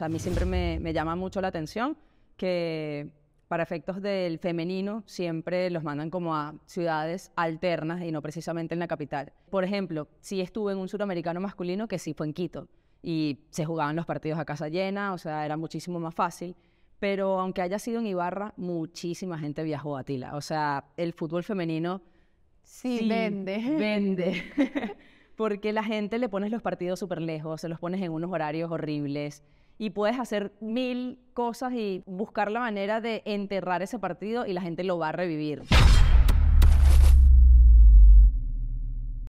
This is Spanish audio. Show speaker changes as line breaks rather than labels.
A mí siempre me, llama mucho la atención que para efectos del femenino siempre los mandan como a ciudades alternas y no precisamente en la capital. Por ejemplo, sí estuve en un suramericano masculino que sí fue en Quito y se jugaban los partidos a casa llena, o sea, era muchísimo más fácil. Pero aunque haya sido en Ibarra, muchísima gente viajó a Tila. O sea, el fútbol femenino sí, vende. Vende. Porque la gente le pones los partidos súper lejos, se los pones en unos horarios horribles y puedes hacer mil cosas y buscar la manera de enterrar ese partido y la gente lo va a revivir.